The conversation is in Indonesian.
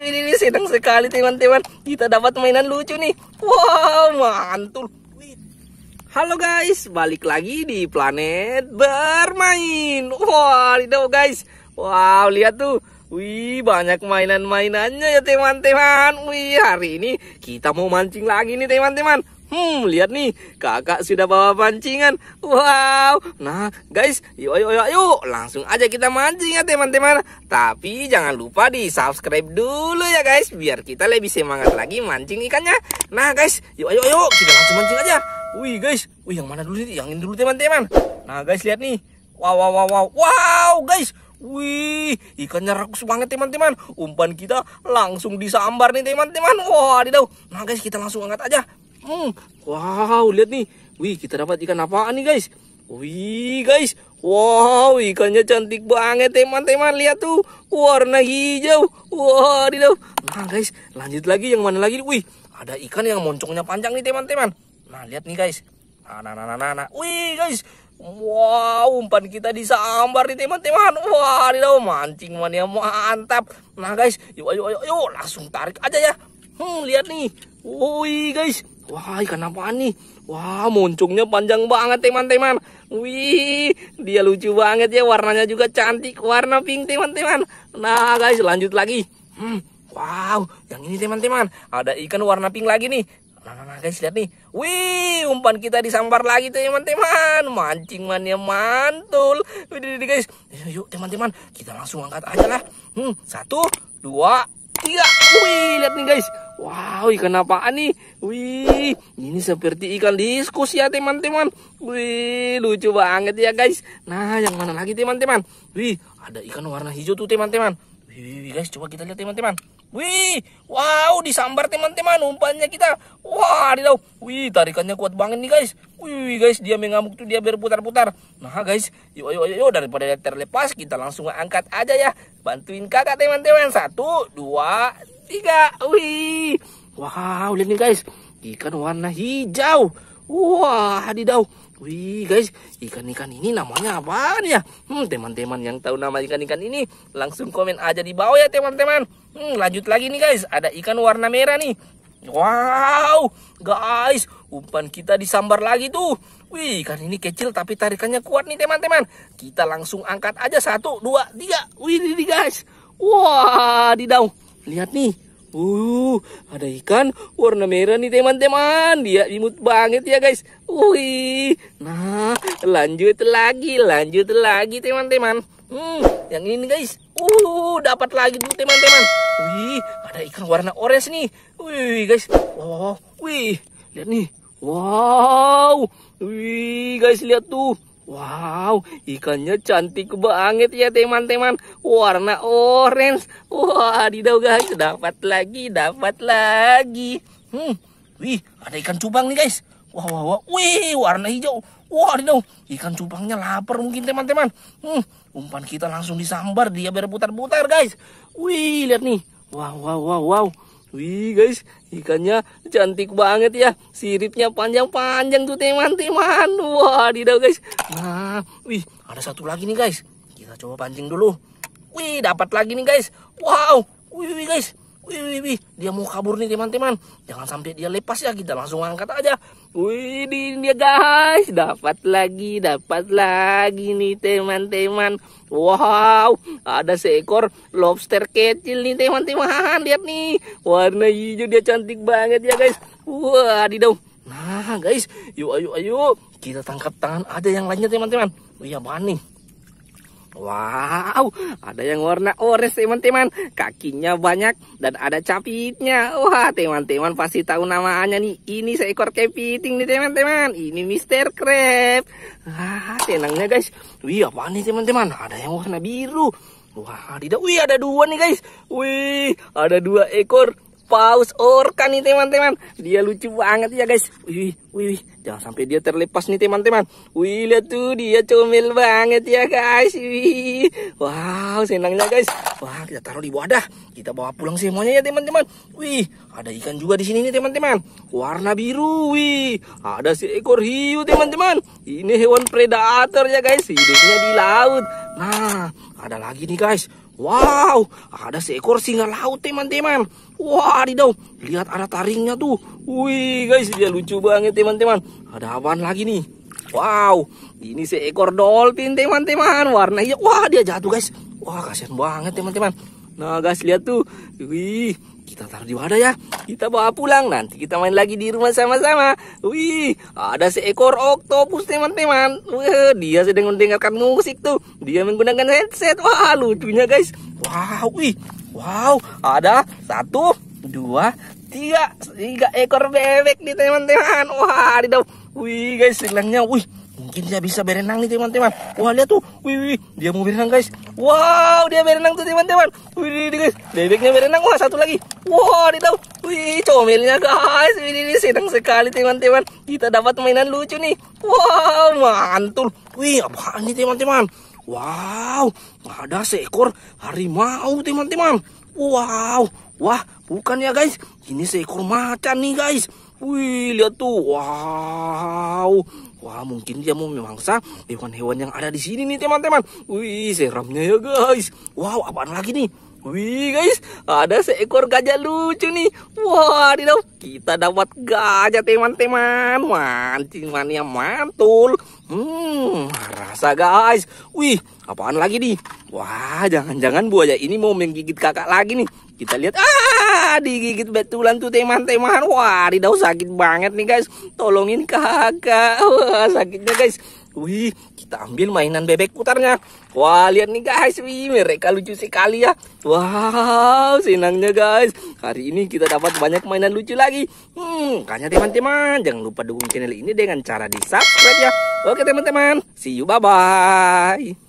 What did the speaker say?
Ini, ini senang sekali teman-teman. Kita dapat mainan lucu nih. Wow, mantul. Halo guys, balik lagi di planet bermain. Wah, wow, itu guys. Wow, lihat tuh. Wih, banyak mainan-mainannya ya teman-teman. Wih, hari ini kita mau mancing lagi nih teman-teman. Hmm, lihat nih, kakak sudah bawa pancingan. Wow. Nah, guys, yuk yuk yuk yuk, langsung aja kita mancing ya teman-teman. Tapi jangan lupa di-subscribe dulu ya guys, biar kita lebih semangat lagi mancing ikannya. Nah, guys, yuk yuk yuk, kita langsung mancing aja. Wih, guys. Wih, yang mana dulu sih? Yang ini dulu teman-teman. Nah, guys, lihat nih. Wow, wow, wow, wow. Wow, guys. Wih, ikannya rakus banget teman-teman. Umpan kita langsung disambar nih teman-teman. Wah, wow, Nah, guys, kita langsung angkat aja. Hmm. Wow, lihat nih. Wih, kita dapat ikan apaan nih, guys? Wih, guys. Wow, ikannya cantik banget, teman-teman. Lihat tuh, warna hijau. Wah, wow, Nah, guys, lanjut lagi yang mana lagi? Wih, ada ikan yang moncongnya panjang nih, teman-teman. Nah, lihat nih, guys. Nah, nah, nah, nah, nah. nah. Wih, guys. Wow, umpan kita disambar nih teman-teman. Wah, ini mancing mania mantap. Nah guys, yuk ayo ayo ayo. langsung tarik aja ya. Hmm, lihat nih. Wih guys, Wah, ikan apa nih? Wah, moncongnya panjang banget, teman-teman. Wih, dia lucu banget ya. Warnanya juga cantik, warna pink, teman-teman. Nah, guys, lanjut lagi. Hmm, wow, yang ini, teman-teman. Ada ikan warna pink lagi nih. Nah, nah, nah, guys, lihat nih. Wih, umpan kita disambar lagi, teman-teman. Mancing mania ya, mantul. Wih, guys. Yuk, teman-teman. Kita langsung angkat aja lah. Hmm, satu, dua, tiga. Wih, lihat nih, guys. Wow, ikan apaan nih? Wih, ini seperti ikan diskus ya teman-teman. Wih, lucu banget ya guys. Nah, yang mana lagi teman-teman? Wih, ada ikan warna hijau tuh teman-teman. Wih, guys, coba kita lihat teman-teman. Wih, wow, disambar teman-teman umpannya kita. Wah, wow, Wih, tarikannya kuat banget nih guys. Wih, guys, dia mengamuk tuh dia berputar-putar. Nah, guys, yuk, yuk, yuk, yuk, daripada terlepas, kita langsung angkat aja ya. Bantuin kakak teman-teman. Satu, dua, tiga. Wih. Wow, lihat nih guys. Ikan warna hijau. Wah, hadidau. Wih guys, ikan-ikan ini namanya apa ya? Hmm, teman-teman yang tahu nama ikan-ikan ini langsung komen aja di bawah ya teman-teman. Hmm, lanjut lagi nih guys, ada ikan warna merah nih. Wow, guys, umpan kita disambar lagi tuh. Wih, ikan ini kecil tapi tarikannya kuat nih teman-teman. Kita langsung angkat aja satu, dua, tiga. Wih, ini guys. Wah, didau. Lihat nih. Uh, ada ikan warna merah nih teman-teman. Dia imut banget ya guys. Wih. Nah, lanjut lagi, lanjut lagi teman-teman. Hmm, yang ini guys. Uh, dapat lagi tuh teman-teman. Wih, ada ikan warna orange nih. Wih, guys. Wow, wih. Lihat nih. Wow. Wih, guys, lihat tuh. Wow, ikannya cantik banget ya teman-teman. Warna orange. Wah, didau guys, dapat lagi, dapat lagi. Hmm, wih, ada ikan cupang nih guys. Wah, wah, wah. Wih, warna hijau. Wah, didau. Ikan cupangnya lapar mungkin teman-teman. Hmm, umpan kita langsung disambar dia berputar-putar guys. Wih, lihat nih. Wow, wow, wow, wow. Wih guys, ikannya cantik banget ya. Siripnya panjang-panjang tuh teman-teman. Wah, tidak guys. Nah, wih, ada satu lagi nih guys. Kita coba pancing dulu. Wih, dapat lagi nih guys. Wow, wih, wih guys. Wih, wih, wih. Dia mau kabur nih teman-teman. Jangan sampai dia lepas ya. Kita langsung angkat aja. Wih, dia guys, dapat lagi, dapat lagi nih teman-teman. Wow, ada seekor lobster kecil nih teman-teman. Lihat nih, warna hijau dia cantik banget ya guys. Wah, dong. Nah guys, yuk ayo ayo kita tangkap tangan ada yang lainnya teman-teman. Oh, iya -teman. nih? Wow, ada yang warna orange teman-teman. Kakinya banyak dan ada capitnya. Wah, teman-teman pasti tahu namanya nih. Ini seekor kepiting nih teman-teman. Ini Mister Crab. Wah, tenangnya guys. Wih, apa nih teman-teman? Ada yang warna biru. Wah, tidak. Wih, ada dua nih guys. Wih, ada dua ekor paus orca kan nih teman-teman. Dia lucu banget ya guys. Wih, wih, wih. Jangan sampai dia terlepas nih teman-teman. Wih, lihat tuh dia comel banget ya guys. Wih. Wow, senangnya guys. Wah, kita taruh di wadah. Kita bawa pulang semuanya ya teman-teman. Wih, ada ikan juga di sini nih teman-teman. Warna biru. Wih, ada seekor hiu teman-teman. Ini hewan predator ya guys. Hidupnya di laut. Nah, ada lagi nih guys. Wow, ada seekor singa laut teman-teman. Wah, didau. Lihat ada taringnya tuh. Wih, guys, dia lucu banget teman-teman. Ada apaan lagi nih? Wow, ini seekor dolphin teman-teman. Warna hijau. Wah, dia jatuh guys. Wah, kasihan banget teman-teman. Nah guys lihat tuh, wih kita taruh di wadah ya. Kita bawa pulang nanti kita main lagi di rumah sama-sama. Wih, ada seekor oktopus teman-teman. Wih dia sedang mendengarkan musik tuh. Dia menggunakan headset. Wah, lucunya guys. Wow, wih. Wow, ada satu, dua, tiga, tiga ekor bebek nih teman-teman. Wah, ada dalam. Wih guys, senangnya wih mungkin dia bisa berenang nih teman-teman wah lihat tuh wih, wih dia mau berenang guys wow dia berenang tuh teman-teman wih guys bebeknya berenang wah satu lagi wah di tahu wih comelnya guys Wih, ini sedang sekali teman-teman kita dapat mainan lucu nih wow mantul wih apa ini teman-teman wow ada seekor harimau teman-teman wow wah bukan ya guys ini seekor macan nih guys Wih, lihat tuh. Wow. Wah, mungkin dia mau memangsa hewan-hewan yang ada di sini nih, teman-teman. Wih, seramnya ya, guys. Wow, apaan lagi nih? Wih guys, ada seekor gajah lucu nih. Wah, di kita dapat gajah teman-teman. Mantul, yang mantul. Hmm, rasa guys. Wih, apaan lagi nih? Wah, jangan-jangan buaya ini mau menggigit kakak lagi nih. Kita lihat, ah digigit betulan tuh teman-teman. Wah, Ridau sakit banget nih guys. Tolongin kakak. Wah, sakitnya guys. Wih, kita ambil mainan bebek putarnya. Wah, lihat nih guys. Wih, mereka lucu sekali ya. Wow, senangnya guys. Hari ini kita dapat banyak mainan lucu lagi. Hmm, kayaknya teman-teman, jangan lupa dukung channel ini dengan cara di subscribe ya. Oke teman-teman, see you, bye-bye.